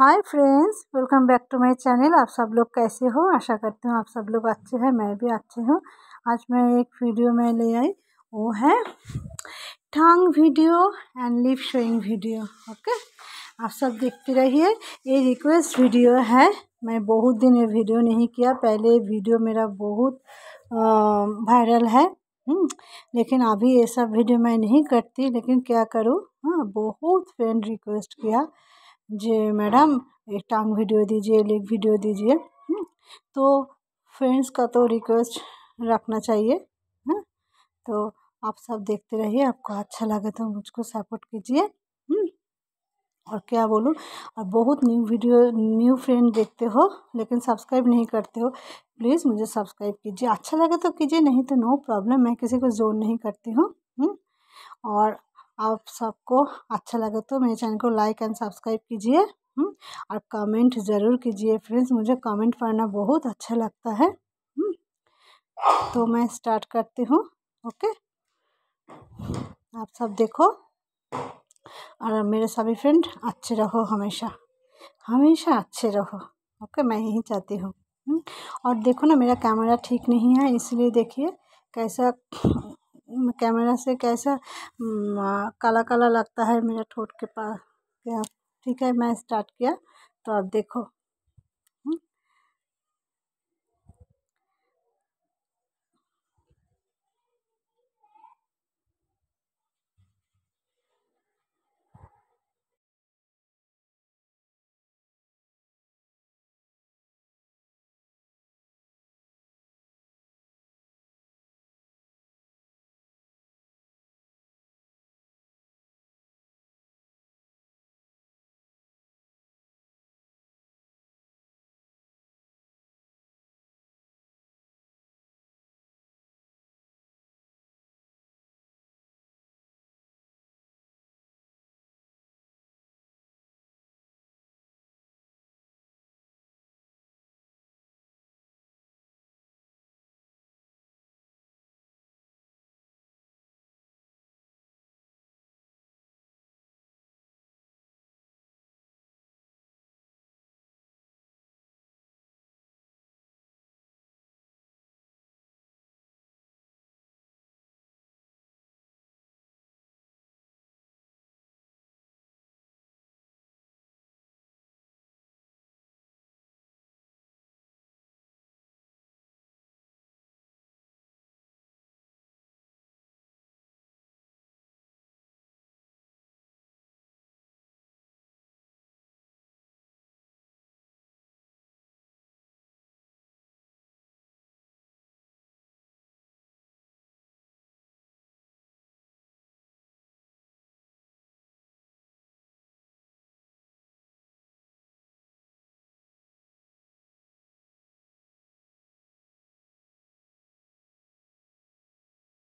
Hi friends welcome back to my channel आप सब लोग कैसे हो आशा करती हूँ आप सब लोग अच्छे हैं मैं भी अच्छी हूँ आज मैं एक वीडियो में ले आई वो है टांग video and lip showing video okay आप सब देखते रहिए ये रिक्वेस्ट वीडियो है मैं बहुत दिन ये वीडियो नहीं किया पहले वीडियो मेरा बहुत वायरल है हम्म, लेकिन अभी ये सब वीडियो मैं नहीं करती लेकिन क्या करूँ हाँ बहुत फ्रेंड रिक्वेस्ट किया जे मैडम एक टांग वीडियो दीजिए लेग वीडियो दीजिए हम्म। तो फ्रेंड्स का तो रिक्वेस्ट रखना चाहिए हम्म। तो आप सब देखते रहिए आपको अच्छा लगे तो मुझको सपोर्ट कीजिए हम्म। और क्या बोलूँ और बहुत न्यू वीडियो न्यू फ्रेंड देखते हो लेकिन सब्सक्राइब नहीं करते हो प्लीज़ मुझे सब्सक्राइब कीजिए अच्छा लगे तो कीजिए नहीं तो नो प्रॉब्लम मैं किसी को जोर नहीं करती हूँ और आप सबको अच्छा लगे तो मेरे चैनल को लाइक एंड सब्सक्राइब कीजिए हम्म, और कमेंट ज़रूर कीजिए फ्रेंड्स मुझे कमेंट पढ़ना बहुत अच्छा लगता है हम्म, तो मैं स्टार्ट करती हूँ ओके आप सब देखो और मेरे सभी फ्रेंड अच्छे रहो हमेशा हमेशा अच्छे रहो ओके मैं यही चाहती हूँ हम्म, और देखो ना मेरा कैमरा ठीक नहीं है इसलिए देखिए कैसा कैमरा से कैसा काला काला लगता है मेरा ठोट के पास ठीक है मैं स्टार्ट किया तो अब देखो